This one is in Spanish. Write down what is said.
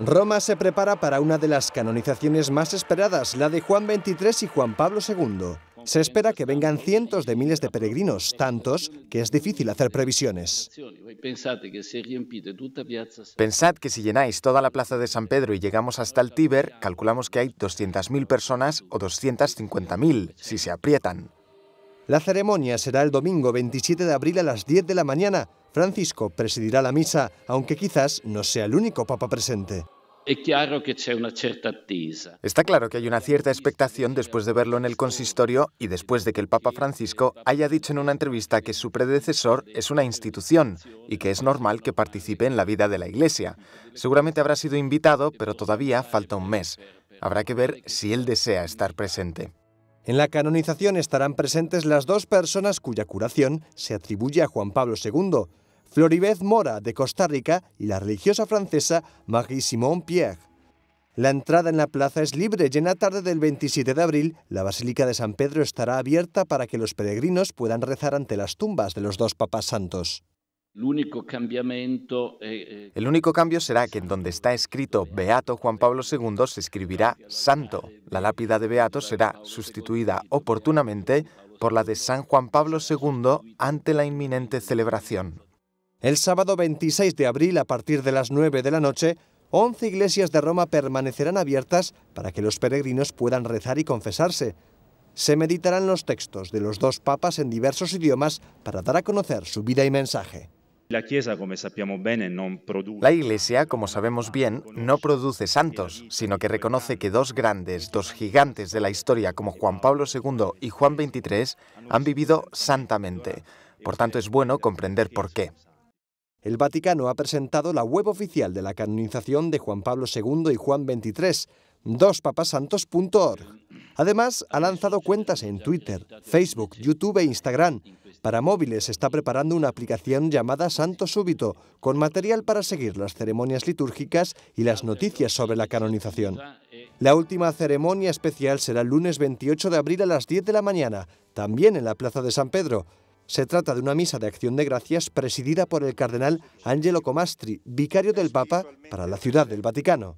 Roma se prepara para una de las canonizaciones más esperadas, la de Juan XXIII y Juan Pablo II. Se espera que vengan cientos de miles de peregrinos, tantos que es difícil hacer previsiones. Pensad que si llenáis toda la plaza de San Pedro y llegamos hasta el Tíber, calculamos que hay 200.000 personas o 250.000 si se aprietan. La ceremonia será el domingo 27 de abril a las 10 de la mañana. Francisco presidirá la misa, aunque quizás no sea el único papa presente. Está claro que hay una cierta expectación después de verlo en el consistorio y después de que el Papa Francisco haya dicho en una entrevista que su predecesor es una institución y que es normal que participe en la vida de la Iglesia. Seguramente habrá sido invitado, pero todavía falta un mes. Habrá que ver si él desea estar presente. En la canonización estarán presentes las dos personas cuya curación se atribuye a Juan Pablo II, Floribeth Mora de Costa Rica y la religiosa francesa Marie-Simon Pierre. La entrada en la plaza es libre y en la tarde del 27 de abril la Basílica de San Pedro estará abierta para que los peregrinos puedan rezar ante las tumbas de los dos papas santos. El único eh, eh, cambio será que en donde está escrito Beato Juan Pablo II se escribirá Santo la lápida de Beato será sustituida oportunamente por la de San Juan Pablo II ante la inminente celebración. El sábado 26 de abril, a partir de las 9 de la noche, 11 iglesias de Roma permanecerán abiertas para que los peregrinos puedan rezar y confesarse. Se meditarán los textos de los dos papas en diversos idiomas para dar a conocer su vida y mensaje. La Iglesia, como sabemos bien, ah, no produce santos, sino que reconoce que dos grandes, dos gigantes de la historia como Juan Pablo II y Juan XXIII han vivido santamente. Por tanto, es bueno comprender por qué. El Vaticano ha presentado la web oficial de la canonización de Juan Pablo II y Juan XXIII, dospapasantos.org. Además, ha lanzado cuentas en Twitter, Facebook, YouTube e Instagram. Para móviles está preparando una aplicación llamada Santo Súbito, con material para seguir las ceremonias litúrgicas y las noticias sobre la canonización. La última ceremonia especial será el lunes 28 de abril a las 10 de la mañana, también en la Plaza de San Pedro. Se trata de una misa de acción de gracias presidida por el cardenal Angelo Comastri, vicario del Papa para la Ciudad del Vaticano.